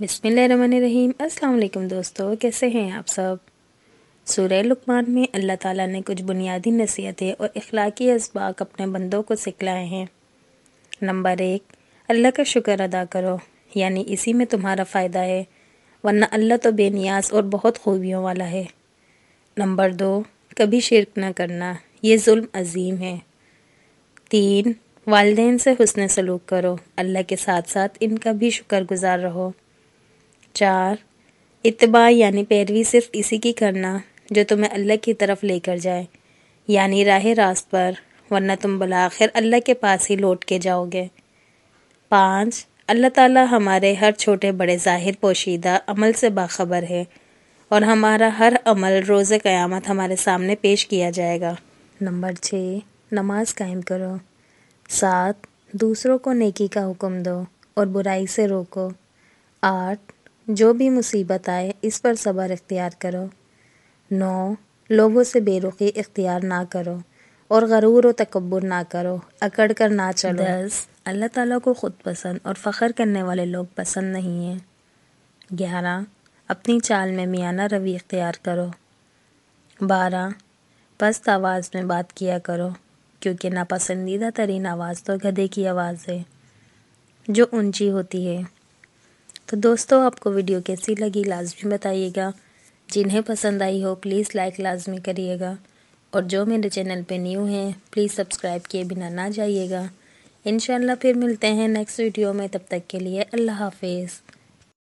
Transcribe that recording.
बिसमीम अस्सलाम दोस्तों कैसे हैं आप सब सूर्य लुकमान में अल्लाह ताला ने कुछ बुनियादी नसीहतें और अखलाकी इसबाक अपने बंदों को सिखलाए हैं नंबर एक अल्लाह का शुक्र अदा करो यानी इसी में तुम्हारा फ़ायदा है वरना अल्लाह तो बेनियाज और बहुत खूबियों वाला है नंबर दो कभी शिरक न करना ये जुल्म अजीम है तीन वालदेन से हुसन सलूक करो अल्लाह के साथ साथ इनका भी शुक्रगुजार रहो चार इतबा यानी पैरवी सिर्फ इसी की करना जो तुम्हें अल्लाह की तरफ लेकर जाए यानी राह रास्त पर वरना तुम बलाखिर अल्लाह के पास ही लौट के जाओगे पाँच अल्लाह ताला हमारे हर छोटे बड़े ज़ाहिर पोशीदा अमल से बाखबर है और हमारा हर अमल रोज़ क़यामत हमारे सामने पेश किया जाएगा नंबर छः नमाज कायम करो सात दूसरों को नेकी का हुक्म दो और बुराई से रोको आठ जो भी मुसीबत आए इस पर सब्र इख्तियार करो नौ लोगों से बेरुखी इख्तियार ना करो और गरूर व तकबर ना करो अकड़ कर ना चलो दस अल्लाह ताला को ख़ुद पसंद और फ़ख्र करने वाले लोग पसंद नहीं हैं ग्यारह अपनी चाल में मियाना रवि इख्तियार करो बारह पस्त आवाज़ में बात किया करो क्योंकि नापसंदीदा तरीन आवाज़ तो गधे की आवाज़ है जो ऊंची होती है तो दोस्तों आपको वीडियो कैसी लगी लाजमी बताइएगा जिन्हें पसंद आई हो प्लीज़ लाइक लाजमी करिएगा और जो मेरे चैनल पे न्यू हैं प्लीज़ सब्सक्राइब किए बिना ना जाइएगा इन फिर मिलते हैं नेक्स्ट वीडियो में तब तक के लिए अल्लाह हाफिज़